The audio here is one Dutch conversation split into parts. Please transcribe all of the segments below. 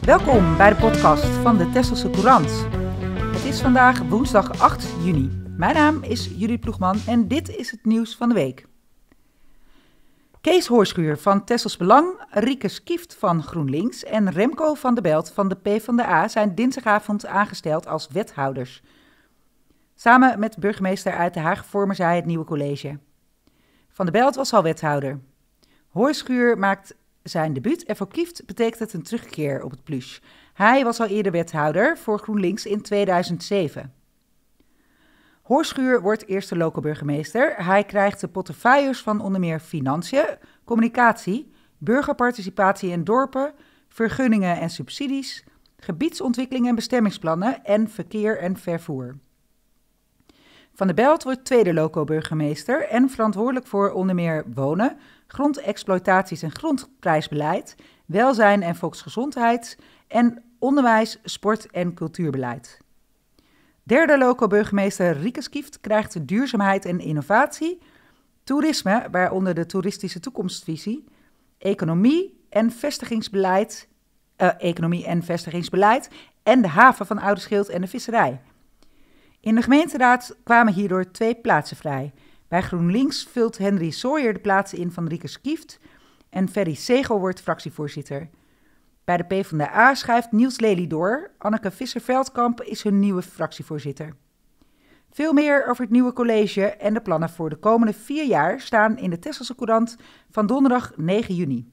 Welkom bij de podcast van de Tesselse Courant. Het is vandaag woensdag 8 juni. Mijn naam is Judith Ploegman en dit is het nieuws van de week. Kees Hoorschuur van Tessels Belang, Rieke Skift van GroenLinks en Remco van der Belt van de PvdA zijn dinsdagavond aangesteld als wethouders. Samen met burgemeester uit de Haag vormen zij het nieuwe college. Van der Belt was al wethouder. Hoorschuur maakt zijn debuut en voor Kieft betekent het een terugkeer op het plus. Hij was al eerder wethouder voor GroenLinks in 2007. Hoorschuur wordt eerste lokale burgemeester. Hij krijgt de portefeuilles van onder meer financiën, communicatie, burgerparticipatie in dorpen, vergunningen en subsidies, gebiedsontwikkeling en bestemmingsplannen en verkeer en vervoer. Van de Belt wordt tweede loco-burgemeester en verantwoordelijk voor onder meer wonen, grondexploitaties en grondprijsbeleid, welzijn en volksgezondheid en onderwijs, sport en cultuurbeleid. Derde loco-burgemeester Rieke Skieft krijgt duurzaamheid en innovatie, toerisme, waaronder de toeristische toekomstvisie, economie en vestigingsbeleid, eh, economie en vestigingsbeleid en de haven van Ouderschild en de visserij. In de gemeenteraad kwamen hierdoor twee plaatsen vrij. Bij GroenLinks vult Henry Sawyer de plaatsen in van Rieke Skieft en Ferry Segel wordt fractievoorzitter. Bij de PvdA schuift Niels Lely door. Anneke Visser-Veldkamp is hun nieuwe fractievoorzitter. Veel meer over het nieuwe college en de plannen voor de komende vier jaar staan in de Tesselse Courant van donderdag 9 juni.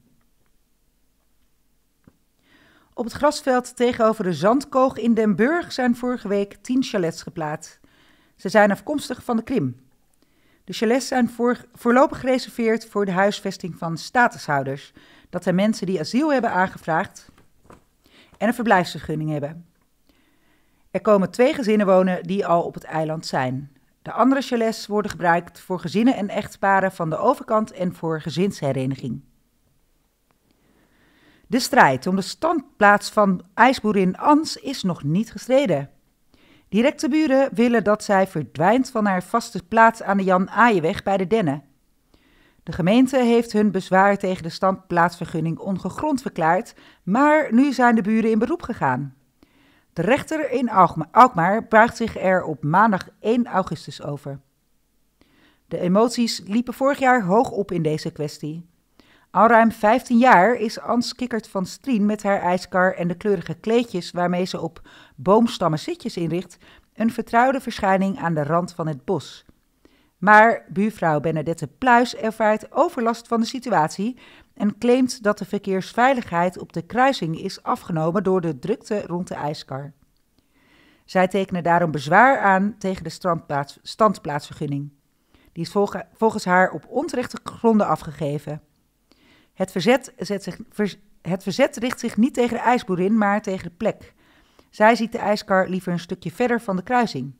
Op het grasveld tegenover de Zandkoog in Den Burg zijn vorige week tien chalets geplaatst. Ze zijn afkomstig van de Krim. De chalets zijn voorlopig gereserveerd voor de huisvesting van statushouders. Dat zijn mensen die asiel hebben aangevraagd en een verblijfsvergunning hebben. Er komen twee gezinnen wonen die al op het eiland zijn. De andere chalets worden gebruikt voor gezinnen en echtparen van de overkant en voor gezinshereniging. De strijd om de standplaats van ijsboerin Ans is nog niet gestreden. Directe buren willen dat zij verdwijnt van haar vaste plaats aan de Jan Aaienweg bij de Dennen. De gemeente heeft hun bezwaar tegen de standplaatsvergunning ongegrond verklaard, maar nu zijn de buren in beroep gegaan. De rechter in Alkmaar buigt zich er op maandag 1 augustus over. De emoties liepen vorig jaar hoog op in deze kwestie. Al ruim 15 jaar is Ans Kikkert van Strien met haar ijskar en de kleurige kleedjes waarmee ze op boomstammen zitjes inricht, een vertrouwde verschijning aan de rand van het bos. Maar buurvrouw Benedette Pluis ervaart overlast van de situatie en claimt dat de verkeersveiligheid op de kruising is afgenomen door de drukte rond de ijskar. Zij tekenen daarom bezwaar aan tegen de standplaatsvergunning. Die is volgens haar op onterechte gronden afgegeven. Het verzet, zet zich, het verzet richt zich niet tegen de ijsboerin, maar tegen de plek. Zij ziet de ijskar liever een stukje verder van de kruising.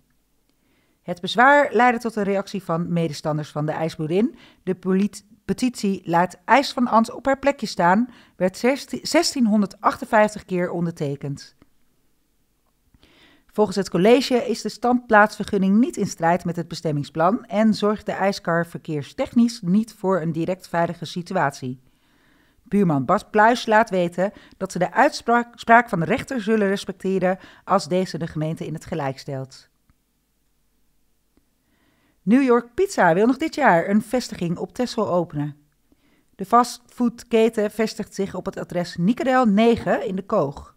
Het bezwaar leidde tot een reactie van medestanders van de ijsboerin. De petitie Laat IJs van Ant op haar plekje staan werd 1658 keer ondertekend. Volgens het college is de standplaatsvergunning niet in strijd met het bestemmingsplan en zorgt de ijskar verkeerstechnisch niet voor een direct veilige situatie. Buurman Bas Pluis laat weten dat ze de uitspraak van de rechter zullen respecteren als deze de gemeente in het gelijk stelt. New York Pizza wil nog dit jaar een vestiging op Tesla openen. De fastfoodketen vestigt zich op het adres Nicodel 9 in de Koog.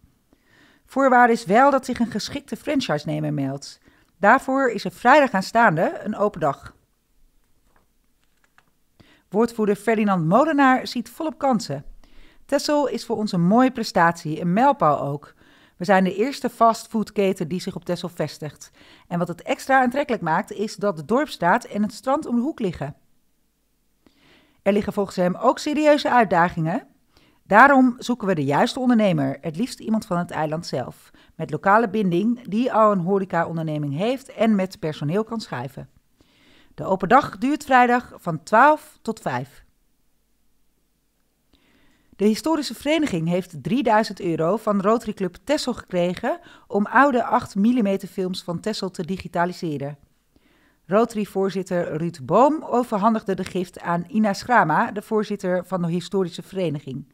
Voorwaarde is wel dat zich een geschikte franchise meldt. Daarvoor is er vrijdag aanstaande een open dag. Woordvoerder Ferdinand Molenaar ziet volop kansen. Tessel is voor ons een mooie prestatie, een mijlpaal ook. We zijn de eerste fastfoodketen die zich op Tessel vestigt. En wat het extra aantrekkelijk maakt, is dat de dorpstraat en het strand om de hoek liggen. Er liggen volgens hem ook serieuze uitdagingen. Daarom zoeken we de juiste ondernemer, het liefst iemand van het eiland zelf, met lokale binding die al een horecaonderneming heeft en met personeel kan schrijven. De open dag duurt vrijdag van 12 tot 5. De historische vereniging heeft 3000 euro van Rotary Club Tessel gekregen om oude 8 mm films van Tessel te digitaliseren. Rotary-voorzitter Ruud Boom overhandigde de gift aan Ina Schrama, de voorzitter van de historische vereniging.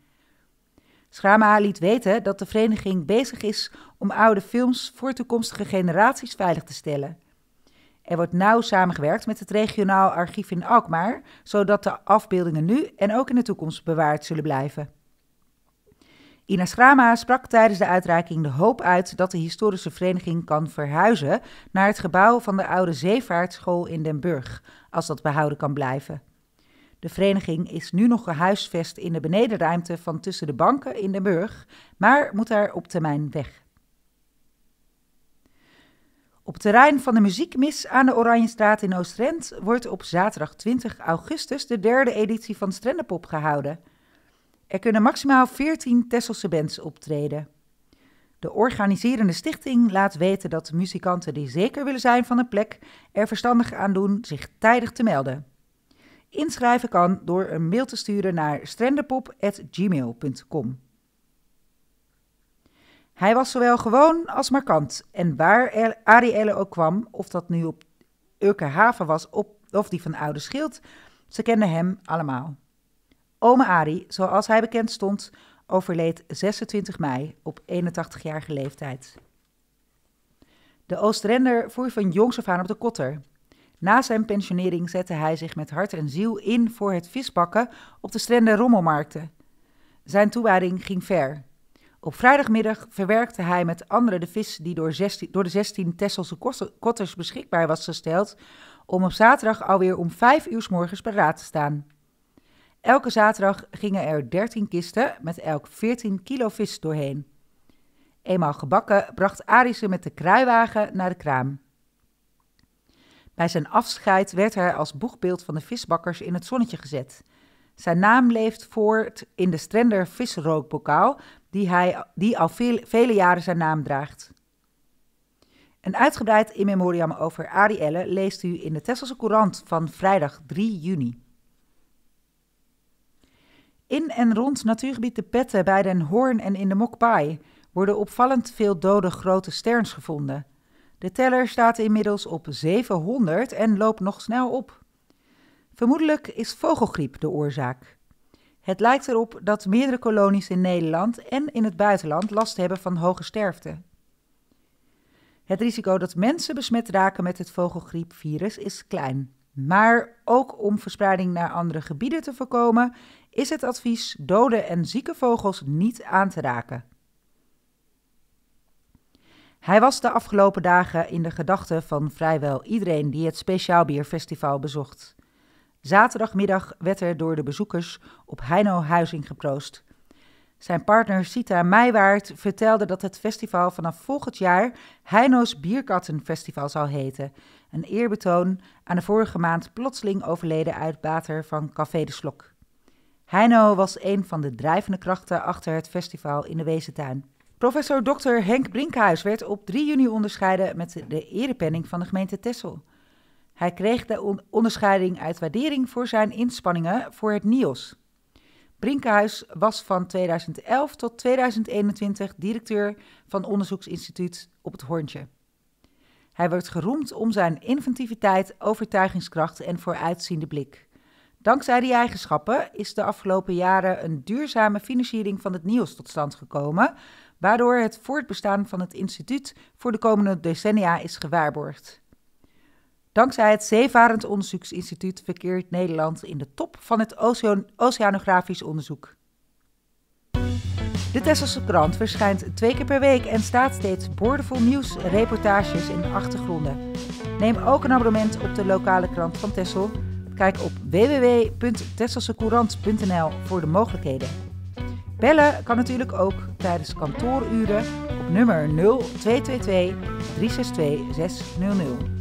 Schrama liet weten dat de vereniging bezig is om oude films voor toekomstige generaties veilig te stellen. Er wordt nauw samengewerkt met het regionaal archief in Alkmaar, zodat de afbeeldingen nu en ook in de toekomst bewaard zullen blijven. Ina Schrama sprak tijdens de uitreiking de hoop uit dat de historische vereniging kan verhuizen naar het gebouw van de oude zeevaartschool in Den Burg, als dat behouden kan blijven. De vereniging is nu nog gehuisvest in de benedenruimte van tussen de banken in Den Burg, maar moet daar op termijn weg. Op terrein van de muziekmis aan de Oranjestraat in Oostrent wordt op zaterdag 20 augustus de derde editie van Strendepop gehouden. Er kunnen maximaal 14 Tesselse bands optreden. De organiserende stichting laat weten dat muzikanten die zeker willen zijn van een plek er verstandig aan doen zich tijdig te melden. Inschrijven kan door een mail te sturen naar strendepop.gmail.com. Hij was zowel gewoon als markant. En waar Arielle ook kwam, of dat nu op Haven was of die van Oude Schild, ze kenden hem allemaal. Ome Ari, zoals hij bekend stond, overleed 26 mei op 81-jarige leeftijd. De Oostrender voer van jongs af aan op de kotter. Na zijn pensionering zette hij zich met hart en ziel in voor het visbakken op de stranden Rommelmarkten. Zijn toewijding ging ver. Op vrijdagmiddag verwerkte hij met anderen de vis die door, door de 16 Tesselse kotters beschikbaar was gesteld, om op zaterdag alweer om 5 uur s morgens paraat te staan. Elke zaterdag gingen er 13 kisten met elk 14 kilo vis doorheen. Eenmaal gebakken bracht Arie met de kruiwagen naar de kraam. Bij zijn afscheid werd hij als boegbeeld van de visbakkers in het zonnetje gezet. Zijn naam leeft voort in de Strender visrookbokaal, die, hij, die al vele jaren zijn naam draagt. Een uitgebreid in memoriam over Arielle leest u in de Tesselse Courant van vrijdag 3 juni. In en rond natuurgebied De Petten bij Den Hoorn en in de Mokpaai worden opvallend veel dode grote sterns gevonden. De teller staat inmiddels op 700 en loopt nog snel op. Vermoedelijk is vogelgriep de oorzaak. Het lijkt erop dat meerdere kolonies in Nederland en in het buitenland last hebben van hoge sterfte. Het risico dat mensen besmet raken met het vogelgriepvirus is klein. Maar ook om verspreiding naar andere gebieden te voorkomen, is het advies dode en zieke vogels niet aan te raken. Hij was de afgelopen dagen in de gedachten van vrijwel iedereen die het Speciaalbierfestival bezocht. Zaterdagmiddag werd er door de bezoekers op Heino Huizing geproost. Zijn partner Sita Meijwaard vertelde dat het festival vanaf volgend jaar Heino's Bierkattenfestival zal heten. Een eerbetoon aan de vorige maand plotseling overleden uitbater van Café de Slok. Heino was een van de drijvende krachten achter het festival in de Wezentuin. Professor Dr. Henk Brinkhuis werd op 3 juni onderscheiden met de erepenning van de gemeente Tessel. Hij kreeg de onderscheiding uit waardering voor zijn inspanningen voor het NIOS. Brinkhuis was van 2011 tot 2021 directeur van onderzoeksinstituut op het Hoorntje. Hij wordt geroemd om zijn inventiviteit, overtuigingskracht en vooruitziende blik. Dankzij die eigenschappen is de afgelopen jaren een duurzame financiering van het NIOS tot stand gekomen, waardoor het voortbestaan van het instituut voor de komende decennia is gewaarborgd. Dankzij het Zeevarend Onderzoeksinstituut verkeert Nederland in de top van het oceanografisch onderzoek. De Tesselse krant verschijnt twee keer per week en staat steeds boordevol nieuws, reportages en achtergronden. Neem ook een abonnement op de lokale krant van Tessel. Kijk op www.tesselsecourant.nl voor de mogelijkheden. Bellen kan natuurlijk ook tijdens kantooruren op nummer 0222 362 600.